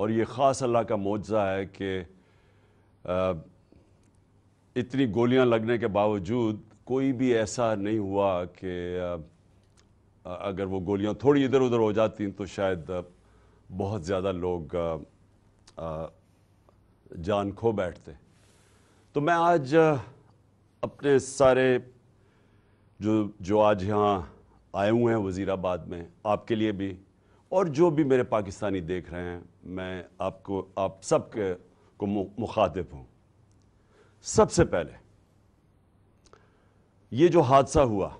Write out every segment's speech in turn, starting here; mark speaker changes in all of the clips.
Speaker 1: और ये ख़ास अल्लाह का मुआजा है कि इतनी गोलियां लगने के बावजूद कोई भी ऐसा नहीं हुआ कि अगर वो गोलियां थोड़ी इधर उधर हो जाती तो शायद बहुत ज़्यादा लोग जान खो बैठते तो मैं आज अपने सारे जो जो आज यहाँ आए हुए हैं वज़ीराबाद में आपके लिए भी और जो भी मेरे पाकिस्तानी देख रहे हैं मैं आपको आप सब के, को मुखातिब हूं सबसे पहले ये जो हादसा हुआ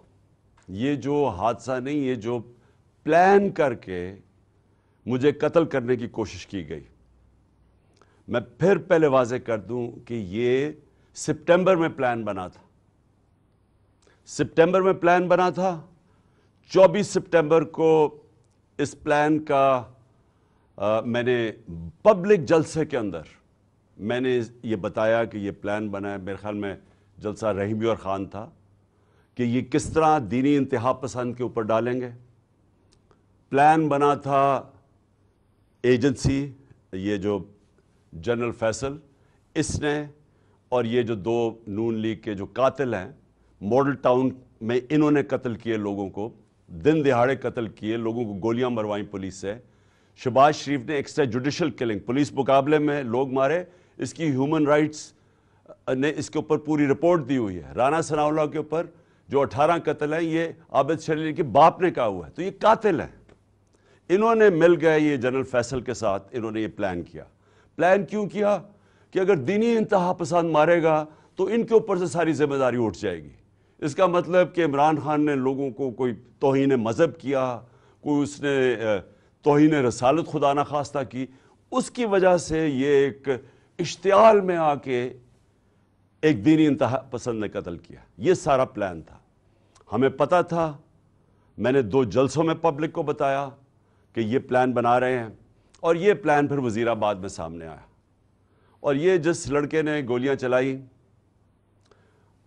Speaker 1: ये जो हादसा नहीं ये जो प्लान करके मुझे कत्ल करने की कोशिश की गई मैं फिर पहले वाजे कर दूं कि ये सितंबर में प्लान बना था सितंबर में प्लान बना था 24 सितंबर को इस प्लान का आ, मैंने पब्लिक जलसे के अंदर मैंने ये बताया कि ये प्लान बना है मेरे ख्याल में जलसा रहीमी और ख़ान था कि ये किस तरह दीनी इंतहा पसंद के ऊपर डालेंगे प्लान बना था एजेंसी ये जो जनरल फैसल इसने और ये जो दो नून लीग के जो कातिल हैं मॉडल टाउन में इन्होंने कत्ल किए लोगों को दिन दिहाड़े कत्ल किए लोगों को गोलियां मरवाई पुलिस से शबाज शरीफ ने एक्स्ट्रा जुडिशल किलिंग पुलिस मुकाबले में लोग मारे इसकी ह्यूमन राइट्स ने इसके ऊपर पूरी रिपोर्ट दी हुई है राना सनाउल्ला के ऊपर जो 18 कत्ल हैं ये आबिद शरीर के बाप ने कहा हुआ है तो ये कातिल हैं इन्होंने मिल गए ये जनरल फैसल के साथ इन्होंने ये प्लान किया प्लान क्यों किया कि अगर दीनी इंतहा पसंद मारेगा तो इनके ऊपर से सारी जिम्मेदारी उठ जाएगी इसका मतलब कि इमरान खान ने लोगों को कोई तोहन मज़हब किया कोई उसने तोहन रसालत खुदा न खास्ता की उसकी वजह से ये एक इश्तियाल में आके एक दीनी इंतहा पसंद ने कत्ल किया ये सारा प्लान था हमें पता था मैंने दो जलसों में पब्लिक को बताया कि ये प्लान बना रहे हैं और ये प्लान फिर वज़ीराबाद में सामने आया और ये जिस लड़के ने गोलियां चलाई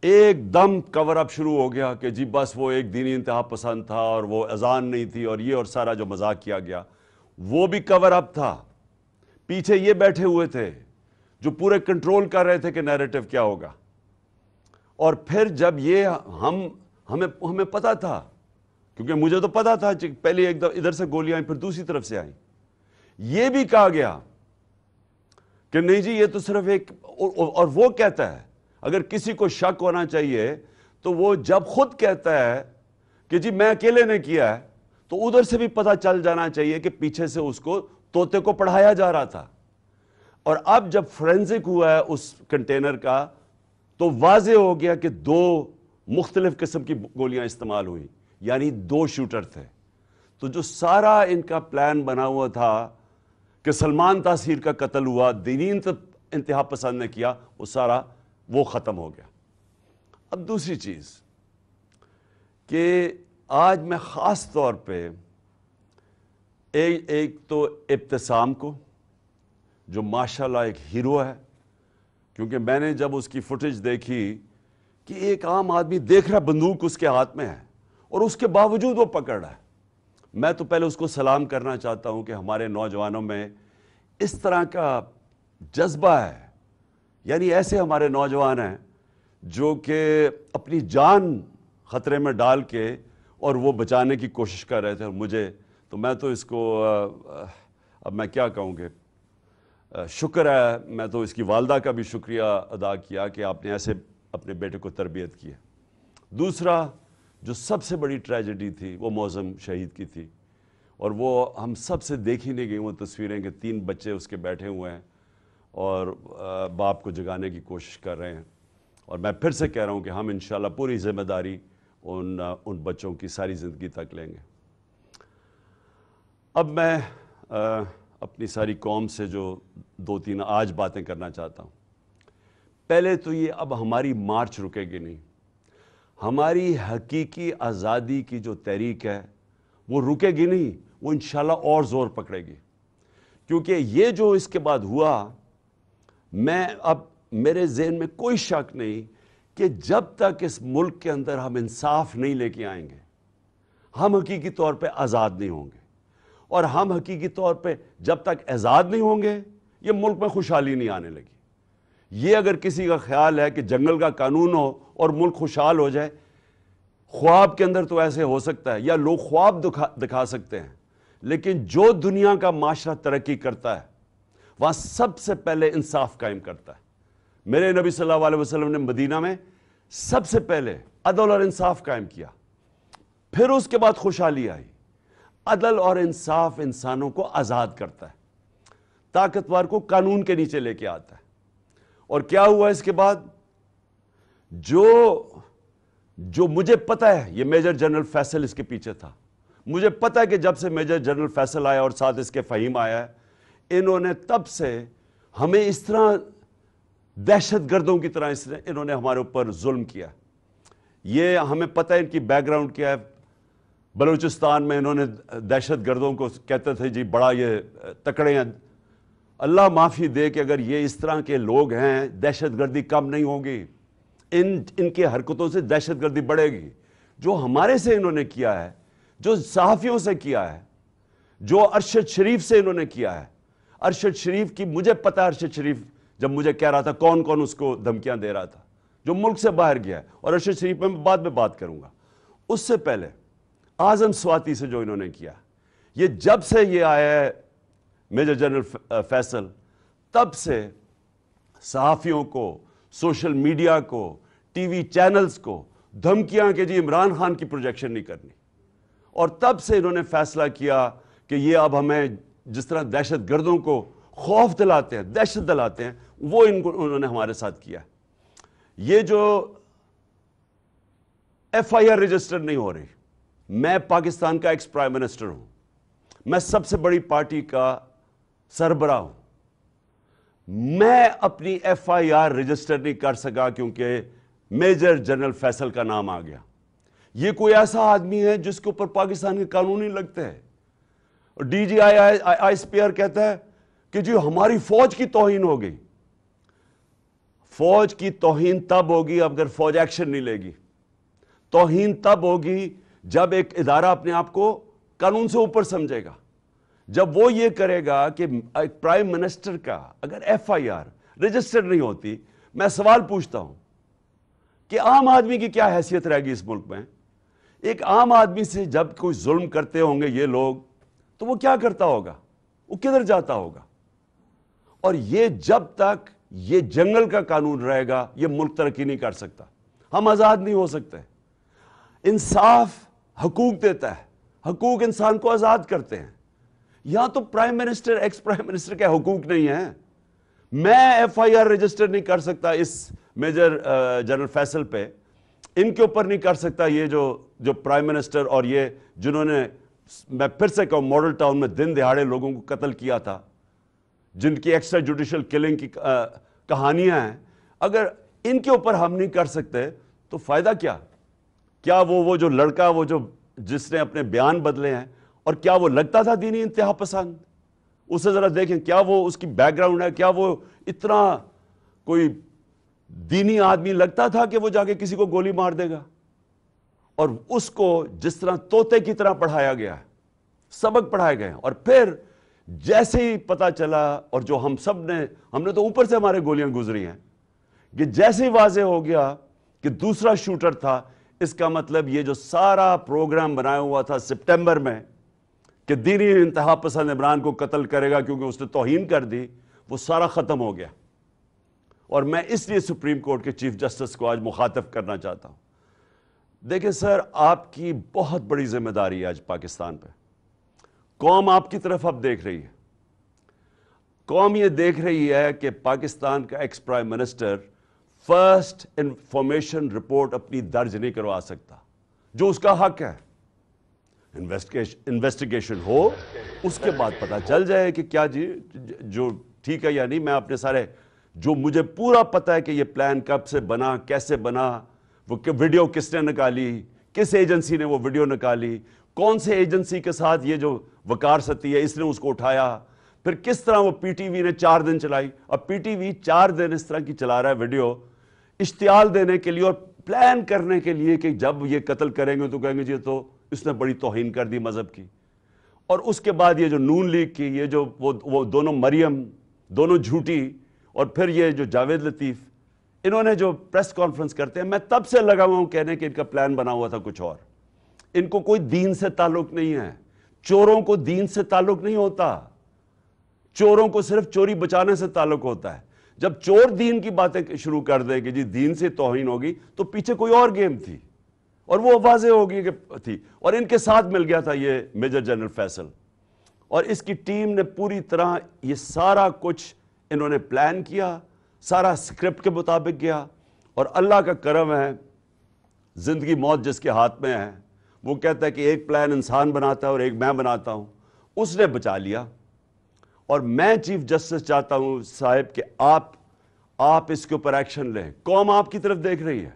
Speaker 1: एकदम कवर अप शुरू हो गया कि जी बस वो एक दीनी इंतहा पसंद था और वो अजान नहीं थी और ये और सारा जो मजाक किया गया वो भी कवर अप था पीछे ये बैठे हुए थे जो पूरे कंट्रोल कर रहे थे कि नैरेटिव क्या होगा और फिर जब ये हम हमें हमें पता था क्योंकि मुझे तो पता था पहले एकदम इधर से गोलियां आई फिर दूसरी तरफ से आई ये भी कहा गया कि नहीं जी ये तो सिर्फ एक और, और वो कहता है अगर किसी को शक होना चाहिए तो वो जब खुद कहता है कि जी मैं अकेले ने किया है तो उधर से भी पता चल जाना चाहिए कि पीछे से उसको तोते को पढ़ाया जा रहा था और अब जब फोरेंसिक हुआ है उस कंटेनर का तो वाज हो गया कि दो मुख्तलिफ किस्म की गोलियां इस्तेमाल हुई यानी दो शूटर थे तो जो सारा इनका प्लान बना हुआ था कि सलमान तासीर का कत्ल हुआ दीनीन इंतहा पसंद ने किया वो सारा वो ख़त्म हो गया अब दूसरी चीज़ कि आज मैं ख़ास तौर पे एक एक तो इब्तसाम को जो माशाल्लाह एक हीरो है क्योंकि मैंने जब उसकी फुटेज देखी कि एक आम आदमी देख रहा बंदूक उसके हाथ में है और उसके बावजूद वो पकड़ रहा है मैं तो पहले उसको सलाम करना चाहता हूँ कि हमारे नौजवानों में इस तरह का जज्बा है यानी ऐसे हमारे नौजवान हैं जो कि अपनी जान ख़तरे में डाल के और वो बचाने की कोशिश कर रहे थे और मुझे तो मैं तो इसको अब मैं क्या कहूँगे शुक्र है मैं तो इसकी वालदा का भी शुक्रिया अदा किया कि आपने ऐसे अपने बेटे को तरबियत की है दूसरा जो सबसे बड़ी ट्रेजडी थी वो मौज़म शहीद की थी और वो हम सब से देखी नहीं गई वो तस्वीरें कि तीन बच्चे उसके बैठे हुए हैं और बाप को जगाने की कोशिश कर रहे हैं और मैं फिर से कह रहा हूँ कि हम इन पूरी ज़िम्मेदारी उन उन बच्चों की सारी ज़िंदगी तक लेंगे अब मैं आ, अपनी सारी कौम से जो दो तीन आज बातें करना चाहता हूँ पहले तो ये अब हमारी मार्च रुकेगी नहीं हमारी हकीकी आज़ादी की जो तहरीक है वो रुकेगी नहीं वो इन और ज़ोर पकड़ेगी क्योंकि ये जो इसके बाद हुआ मैं अब मेरे जहन में कोई शक नहीं कि जब तक इस मुल्क के अंदर हम इंसाफ नहीं लेके आएंगे हम हकीकी तौर पे आज़ाद नहीं होंगे और हम हकीकी तौर पे जब तक आज़ाद नहीं होंगे ये मुल्क में खुशहाली नहीं आने लगी ये अगर किसी का ख्याल है कि जंगल का कानून हो और मुल्क खुशहाल हो जाए ख्वाब के अंदर तो ऐसे हो सकता है या लोग ख्वाब दिखा दिखा सकते हैं लेकिन जो दुनिया का माशरा तरक्की करता है वहां सबसे पहले इंसाफ कायम करता है मेरे नबी सल्लल्लाहु अलैहि वसल्लम ने मदीना में सबसे पहले अदल और इंसाफ कायम किया फिर उसके बाद खुशहाली आई अदल और इंसाफ इंसानों को आज़ाद करता है ताकतवर को कानून के नीचे लेके आता है और क्या हुआ इसके बाद जो जो मुझे पता है ये मेजर जनरल फैसल इसके पीछे था मुझे पता है कि जब से मेजर जनरल फैसल आया और साथ इसके फ़हीम आया है इन्होंने तब से हमें इस तरह दहशत गर्दों की तरह इसने इन्होंने हमारे ऊपर जुल्म किया ये हमें पता है इनकी बैकग्राउंड क्या है बलूचिस्तान में इन्होंने दहशत गर्दों को कहते थे जी बड़ा ये तकड़े हैं अल्लाह माफ़ी दे कि अगर ये इस तरह के लोग हैं दहशत गर्दी कम नहीं होगी इन इनके हरकतों से दहशत गर्दी बढ़ेगी जो हमारे से इन्होंने किया है जो सहाफ़ियों से किया है जो अरशद शरीफ से इन्होंने किया है अरशद शरीफ की मुझे पता अरशद शरीफ जब मुझे कह रहा था कौन कौन उसको धमकियां दे रहा था जो मुल्क से बाहर गया है और अरशद शरीफ में बाद में बात करूंगा उससे पहले आजम स्वाति से जो इन्होंने किया ये जब से ये आया है मेजर जनरल फैसल तब से सहाफ़ियों को सोशल मीडिया को टीवी चैनल्स को धमकियां के जी इमरान खान की प्रोजेक्शन नहीं करनी और तब से इन्होंने फैसला किया कि ये अब हमें जिस तरह दहशत गर्दों को खौफ दिलाते हैं दहशत दिलाते हैं वो इनको उन्होंने हमारे साथ किया ये जो एफ आई आर रजिस्टर नहीं हो रही मैं पाकिस्तान का एक्स प्राइम मिनिस्टर हूं मैं सबसे बड़ी पार्टी का सरबरा हूं मैं अपनी एफ आई आर रजिस्टर नहीं कर सका क्योंकि मेजर जनरल फैसल का नाम आ गया ये कोई ऐसा आदमी है जिसके ऊपर पाकिस्तान के कानून ही लगते हैं D G I I, I R कहता है कि जी हमारी फौज की तोहिन हो गई फौज की तोहिन तब होगी अगर फौज एक्शन नहीं लेगी तोहिन तब होगी जब एक इदारा अपने आप को कानून से ऊपर समझेगा जब वो ये करेगा कि एक प्राइम मिनिस्टर का अगर एफआईआर रजिस्टर्ड नहीं होती मैं सवाल पूछता हूं कि आम आदमी की क्या हैसियत रहेगी इस मुल्क में एक आम आदमी से जब कोई जुल्म करते होंगे ये लोग तो वो क्या करता होगा वो किधर जाता होगा और ये जब तक ये जंगल का कानून रहेगा ये मुल्क तरक्की नहीं कर सकता हम आज़ाद नहीं हो सकते इंसाफ हकूक देता है हकूक इंसान को आज़ाद करते हैं यहां तो prime minister ex prime minister के हकूक नहीं है मैं एफआईआर रजिस्टर नहीं कर सकता इस मेजर जनरल फैसल पे इनके ऊपर नहीं कर सकता ये जो जो प्राइम मिनिस्टर और ये जिन्होंने मैं फिर से कहूं मॉडल टाउन में दिन दिहाड़े लोगों को कत्ल किया था जिनकी एक्स्ट्रा जुडिशल किलिंग की कहानियां हैं अगर इनके ऊपर हम नहीं कर सकते तो फ़ायदा क्या क्या वो वो जो लड़का वो जो जिसने अपने बयान बदले हैं और क्या वो लगता था दीनी इंतहा पसंद उसे ज़रा देखें क्या वो उसकी बैकग्राउंड है क्या वो इतना कोई दीनी आदमी लगता था कि वो जाके किसी को गोली मार देगा और उसको जिस तरह तोते की तरह पढ़ाया गया है सबक पढ़ाए गए और फिर जैसे ही पता चला और जो हम सब ने हमने तो ऊपर से हमारे गोलियां गुजरी हैं कि जैसे ही वाजे हो गया कि दूसरा शूटर था इसका मतलब ये जो सारा प्रोग्राम बनाया हुआ था सितंबर में कि दीनी इंतहा पसंद इमरान को कत्ल करेगा क्योंकि उसने तोहन कर दी वो सारा ख़त्म हो गया और मैं इसलिए सुप्रीम कोर्ट के चीफ जस्टिस को आज मुखातब करना चाहता हूँ देखिए सर आपकी बहुत बड़ी जिम्मेदारी है आज पाकिस्तान पे कौम आपकी तरफ अब देख रही है कौम ये देख रही है कि पाकिस्तान का ex prime minister first information report अपनी दर्ज नहीं करवा सकता जो उसका हक है इन्वेस्टिगेशन इन्वेस्टिगेशन हो उसके बाद पता चल जाए कि क्या जी जो ठीक है या नहीं मैं अपने सारे जो मुझे पूरा पता है कि ये प्लान कब से बना कैसे बना वो कि वीडियो किसने निकाली किस एजेंसी ने वो वीडियो निकाली कौन से एजेंसी के साथ ये जो वकार सती है इसने उसको उठाया फिर किस तरह वो पीटीवी ने चार दिन चलाई अब पीटीवी चार दिन इस तरह की चला रहा है वीडियो इश्तियाल देने के लिए और प्लान करने के लिए कि जब ये कत्ल करेंगे तो कहेंगे जी तो इसने बड़ी तोहन कर दी मज़हब की और उसके बाद ये जो नून लीग की ये जो वो वो दोनों मरियम दोनों झूठी और फिर ये जो जावेद लतीफ़ इन्होंने जो प्रेस कॉन्फ्रेंस करते हैं मैं तब से लगा हुआ हूं कहने कि इनका प्लान बना हुआ था कुछ और इनको कोई दीन से ताल्लुक नहीं है चोरों को दीन से ताल्लुक नहीं होता चोरों को सिर्फ चोरी बचाने से ताल्लुक होता है जब चोर दीन की बातें शुरू कर दे कि जी दीन से तोहिन होगी तो पीछे कोई और गेम थी और वो वाजह होगी कि थी और इनके साथ मिल गया था ये मेजर जनरल फैसल और इसकी टीम ने पूरी तरह ये सारा कुछ इन्होंने प्लान किया सारा स्क्रिप्ट के मुताबिक गया और अल्लाह का करम है ज़िंदगी मौत जिसके हाथ में है वो कहता है कि एक प्लान इंसान बनाता है और एक मैं बनाता हूँ उसने बचा लिया और मैं चीफ जस्टिस चाहता हूँ साहब कि आप आप इसके ऊपर एक्शन लें कौम आपकी तरफ देख रही है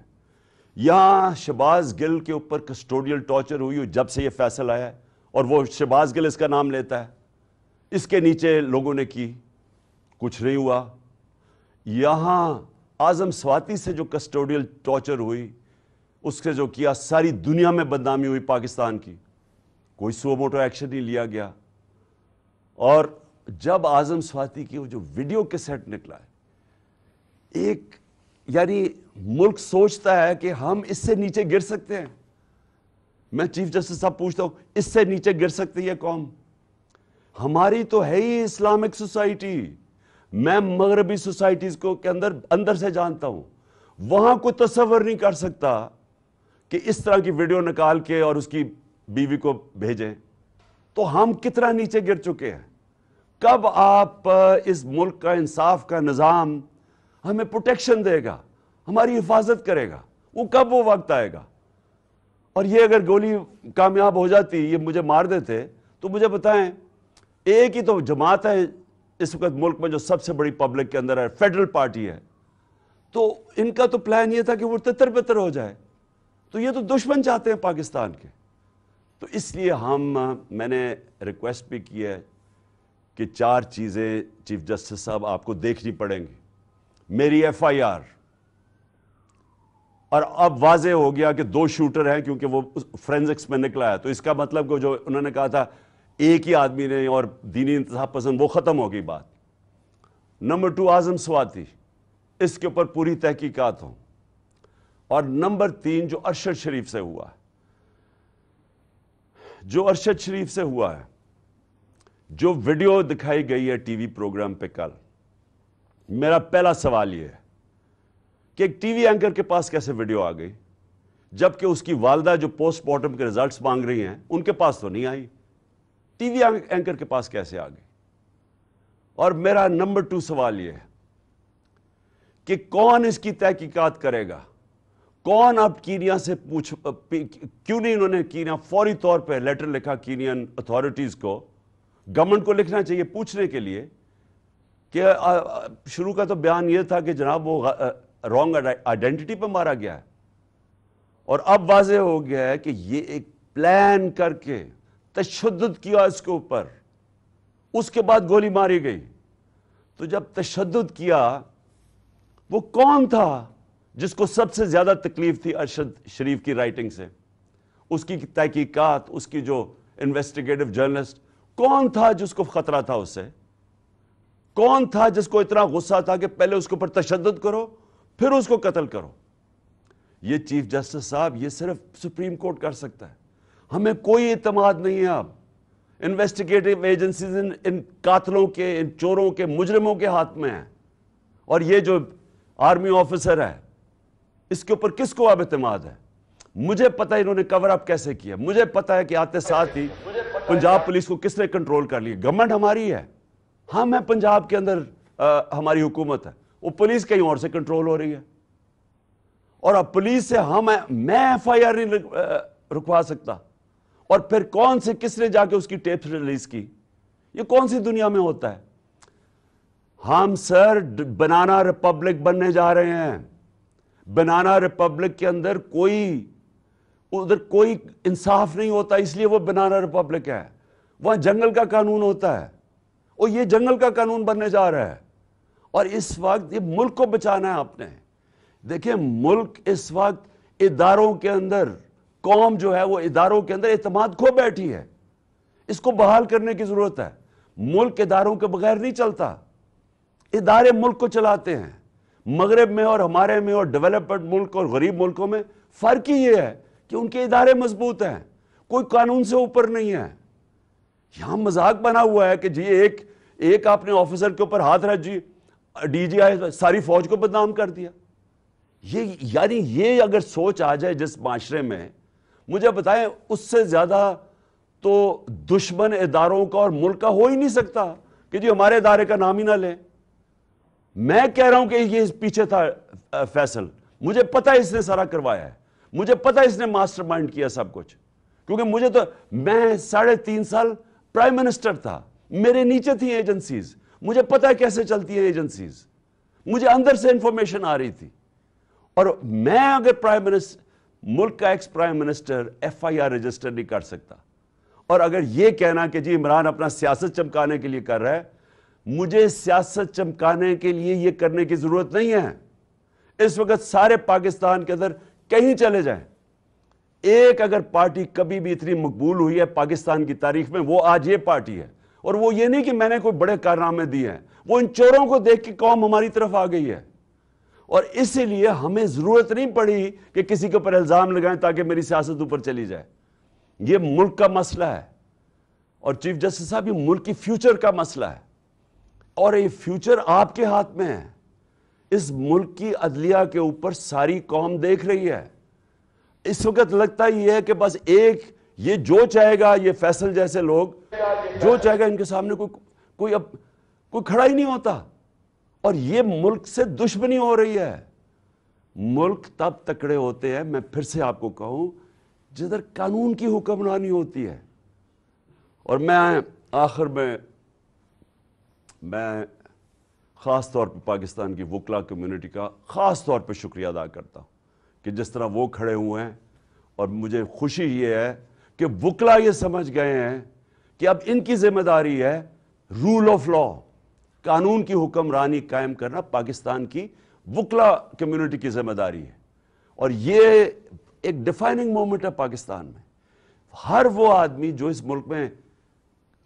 Speaker 1: यहाँ शबाज गिल के ऊपर कस्टोडियल टॉर्चर हुई जब से ये फैसला आया और वो शबाज गिल इसका नाम लेता है इसके नीचे लोगों ने की कुछ नहीं हुआ यहां आज़म स्वाति से जो कस्टोडियल टॉर्चर हुई उसके जो किया सारी दुनिया में बदनामी हुई पाकिस्तान की कोई सो मोटो एक्शन नहीं लिया गया और जब आज़म स्वाति की वो जो वीडियो के सेट निकला है एक यानी मुल्क सोचता है कि हम इससे नीचे गिर सकते हैं मैं चीफ जस्टिस साहब पूछता हूं इससे नीचे गिर सकती है कौम हमारी तो है ही इस्लामिक सोसाइटी मैं मगरबी सोसाइटीज़ को के अंदर अंदर से जानता हूं वहां कोई तस्वर नहीं कर सकता कि इस तरह की वीडियो निकाल के और उसकी बीवी को भेजें तो हम कितना नीचे गिर चुके हैं कब आप इस मुल्क का इंसाफ का निज़ाम हमें प्रोटेक्शन देगा हमारी हिफाजत करेगा वो कब वो वक्त आएगा और ये अगर गोली कामयाब हो जाती ये मुझे मार देते तो मुझे बताएं एक ही तो जमात है इस वक्त मुल्क में जो सबसे बड़ी पब्लिक के अंदर है फेडरल पार्टी है तो इनका तो प्लान ये था कि वो तितर बितर हो जाए तो ये तो दुश्मन चाहते हैं पाकिस्तान के तो इसलिए हम मैंने रिक्वेस्ट भी की है कि चार चीज़ें चीफ जस्टिस साहब आपको देखनी पड़ेंगी मेरी एफआईआर और अब वाजे हो गया कि दो शूटर हैं क्योंकि वो फ्रेंजिक्स में निकला है तो इसका मतलब को जो उन्होंने कहा था एक ही आदमी ने और दीनी इंतहाब पसंद वो ख़त्म होगी बात नंबर टू आज़म स्वाति इसके ऊपर पूरी तहकीकात हो और नंबर तीन जो अरशद शरीफ से हुआ है जो अरशद शरीफ से हुआ है जो वीडियो दिखाई गई है टीवी प्रोग्राम पे कल मेरा पहला सवाल यह है कि एक टीवी एंकर के पास कैसे वीडियो आ गई जबकि उसकी वालदा जो पोस्टमार्टम के रिजल्ट्स मांग रही हैं उनके पास तो नहीं आई टीवी एंकर के पास कैसे आ गई और मेरा नंबर टू सवाल यह है कि कौन इसकी तहकीकात करेगा कौन अब कीनिया से पूछ क्यों नहीं उन्होंने कीनिया फौरी तौर पे लेटर लिखा कीनियन अथॉरिटीज को गवर्नमेंट को लिखना चाहिए पूछने के लिए कि शुरू का तो बयान यह था कि जनाब वो रॉन्ग आइडेंटिटी पर मारा गया है और अब वाजे हो गया है कि ये एक प्लान करके तशद किया इसके ऊपर उसके बाद गोली मारी गई तो जब तशद किया वो कौन था जिसको सबसे ज़्यादा तकलीफ थी अरशद शरीफ की राइटिंग से उसकी तहकीकात उसकी जो इन्वेस्टिगेटिव जर्नलिस्ट कौन था जिसको ख़तरा था उससे कौन था जिसको इतना गुस्सा था कि पहले उसके ऊपर तशद करो फिर उसको कत्ल करो ये चीफ जस्टिस साहब ये सिर्फ सुप्रीम कोर्ट कर सकता है हमें कोई इतमाद नहीं है अब इन्वेस्टिगेटिव एजेंसीज इन इन कातलों के इन चोरों के मुजरमों के हाथ में है और ये जो आर्मी ऑफिसर है इसके ऊपर किसको अब इतमाद है मुझे पता है इन्होंने कवर अप कैसे किया मुझे पता है कि आते साथ ही पंजाब पुलिस को किसने कंट्रोल कर लिया गवर्नमेंट हमारी है हम हाँ, है पंजाब के अंदर आ, हमारी हुकूमत है वो पुलिस कहीं और से कंट्रोल हो रही है और अब पुलिस से हम हाँ, है, मैं एफ आई आर नहीं रुकवा सकता और फिर कौन से किसने जाके उसकी टेप रिलीज की ये कौन सी दुनिया में होता है हम सर बनाना रिपब्लिक बनने जा रहे हैं बनाना रिपब्लिक के अंदर कोई उधर कोई इंसाफ नहीं होता इसलिए वो बनाना रिपब्लिक है वहां जंगल का कानून होता है और ये जंगल का कानून बनने जा रहा है और इस वक्त ये मुल्क को बचाना है आपने देखिए मुल्क इस वक्त इदारों के अंदर कौम जो है वो इदारों के अंदर अतमाद खो बैठी है इसको बहाल करने की ज़रूरत है मुल्क इदारों के बगैर नहीं चलता इदारे मुल्क को चलाते हैं मगरब में और हमारे में और डेवलप्ड मुल्क और गरीब मुल्कों में फ़र्क ही ये है कि उनके इदारे मजबूत हैं कोई कानून से ऊपर नहीं है यहां मजाक बना हुआ है कि जी एक एक आपने ऑफिसर के ऊपर हाथ रख जी डीजीआई सारी फौज को बदनाम कर दिया ये यानी ये अगर सोच आ जाए जिस माशरे में मुझे बताएं उससे ज़्यादा तो दुश्मन इदारों का और मुल्क का हो ही नहीं सकता कि जी हमारे इदारे का नाम ही ना लें मैं कह रहा हूं कि ये पीछे था फैसल मुझे पता है इसने सारा करवाया है मुझे पता है इसने मास्टरमाइंड किया सब कुछ क्योंकि मुझे तो मैं साढ़े तीन साल प्राइम मिनिस्टर था मेरे नीचे थी एजेंसीज मुझे पता है कैसे चलती है एजेंसीज मुझे अंदर से इंफॉर्मेशन आ रही थी और मैं अगर प्राइम मिनिस्टर मुल्क का ex prime minister FIR register नहीं कर सकता और अगर यह कहना कि जी इमरान अपना सियासत चमकाने के लिए कर रहा है मुझे सियासत चमकाने के लिए यह करने की ज़रूरत नहीं है इस वक्त सारे पाकिस्तान के अंदर कहीं चले जाएं एक अगर पार्टी कभी भी इतनी मकबूल हुई है पाकिस्तान की तारीख में वो आज ये पार्टी है और वो ये नहीं कि मैंने कोई बड़े कारनामे दिए हैं वो इन चोरों को देख के कौम हमारी तरफ आ गई है और इसीलिए हमें ज़रूरत नहीं पड़ी कि किसी के ऊपर इल्ज़ाम लगाएं ताकि मेरी सियासत ऊपर चली जाए ये मुल्क का मसला है और चीफ जस्टिस साहब ये मुल्क की फ्यूचर का मसला है और ये फ्यूचर आपके हाथ में है इस मुल्क की अदलिया के ऊपर सारी कौम देख रही है इस वक्त लगता ही है कि बस एक ये जो चाहेगा ये फैसल जैसे लोग जो चाहेगा इनके सामने कोई कोई अब कोई खड़ा ही नहीं होता और ये मुल्क से दुश्मनी हो रही है मुल्क तब तकड़े होते हैं मैं फिर से आपको कहूं जिधर कानून की हुक्मरानी होती है और मैं आखिर में मैं ख़ास तौर पर पाकिस्तान की वकला कम्युनिटी का ख़ास तौर पर शुक्रिया अदा करता हूं कि जिस तरह वो खड़े हुए हैं और मुझे खुशी ये है कि वकला ये समझ गए हैं कि अब इनकी जिम्मेदारी है रूल ऑफ लॉ कानून की हुक्मरानी कायम करना पाकिस्तान की वकला कम्युनिटी की जिम्मेदारी है और ये एक डिफाइनिंग मोमेंट है पाकिस्तान में हर वो आदमी जो इस मुल्क में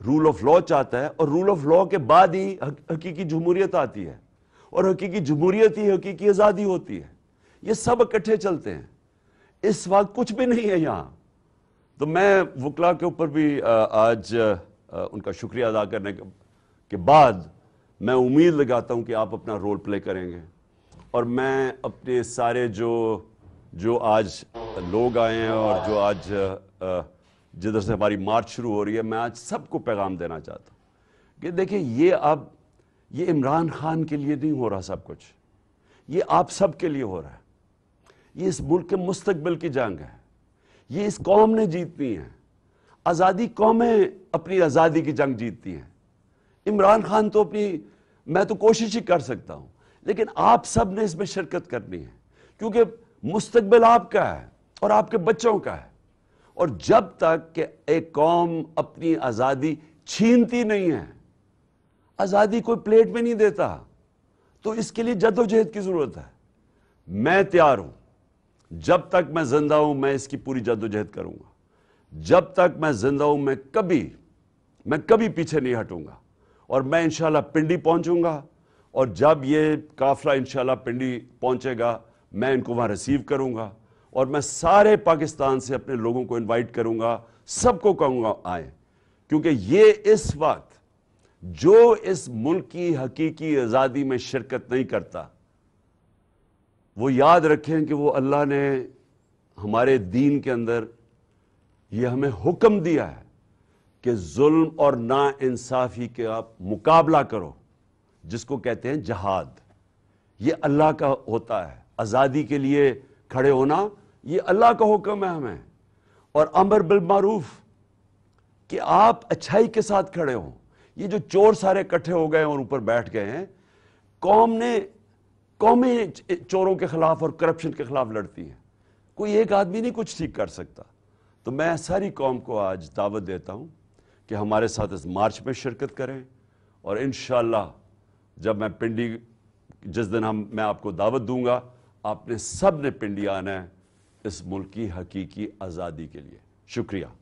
Speaker 1: रूल ऑफ लॉ चाहता है और रूल ऑफ लॉ के बाद ही हकीकी जमहूरियत आती है और हकीकी जमहूरियत ही हकीकी आज़ादी होती है ये सब इकट्ठे चलते हैं इस वक्त कुछ भी नहीं है यहां तो मैं वकला के ऊपर भी आज उनका शुक्रिया अदा करने के बाद मैं उम्मीद लगाता हूँ कि आप अपना रोल प्ले करेंगे और मैं अपने सारे जो जो आज लोग आए हैं और जो आज जिधर से हमारी मार्च शुरू हो रही है मैं आज सबको पैगाम देना चाहता हूँ कि देखिए ये अब ये इमरान खान के लिए नहीं हो रहा सब कुछ ये आप सब के लिए हो रहा है ये इस मुल्क के मुस्तबिल की जंग है ये इस कौम ने जीतनी है आज़ादी कौमें अपनी आज़ादी की जंग जीतती हैं इमरान खान तो अपनी मैं तो कोशिश ही कर सकता हूं लेकिन आप सब ने इसमें शिरकत करनी है क्योंकि मुस्तबिल आपका है और आपके बच्चों का है और जब तक कि एक कौम अपनी आज़ादी छीनती नहीं है आज़ादी कोई प्लेट में नहीं देता तो इसके लिए जदोजहद की ज़रूरत है मैं तैयार हूं जब तक मैं जिंदा हूं मैं इसकी पूरी जद्दोजहद करूंगा जब तक मैं जिंदा हूं मैं कभी मैं कभी पीछे नहीं हटूंगा और मैं इंशाल्लाह पिंडी पहुंचूंगा और जब ये काफिला इंशाल्लाह पिंडी पहुंचेगा मैं इनको वहाँ रिसीव करूँगा और मैं सारे पाकिस्तान से अपने लोगों को इनवाइट करूँगा सबको कहूँगा आए क्योंकि ये इस वक्त जो इस मुल्क की हकीकी आज़ादी में शिरकत नहीं करता वो याद रखें कि वो अल्लाह ने हमारे दीन के अंदर ये हमें हुक्म दिया है कि जुल्म और नाानसाफ़ी के आप मुकाबला करो जिसको कहते हैं जहाद ये अल्लाह का होता है आज़ादी के लिए खड़े होना ये अल्लाह का हुक्म है हमें और अमर बिलमारूफ कि आप अच्छाई के साथ खड़े हों ये जो चोर सारे इकट्ठे हो गए और ऊपर बैठ गए हैं कौम ने कौमी चोरों के खिलाफ और करप्शन के खिलाफ लड़ती है कोई एक आदमी नहीं कुछ ठीक कर सकता तो मैं सारी कौम को आज दावत देता हूं कि हमारे साथ इस मार्च में शिरकत करें और इन जब मैं पिंडी जिस दिन हम मैं आपको दावत दूंगा आपने सब ने पिंडी आना है इस मुल्क की हकीकी आज़ादी के लिए शुक्रिया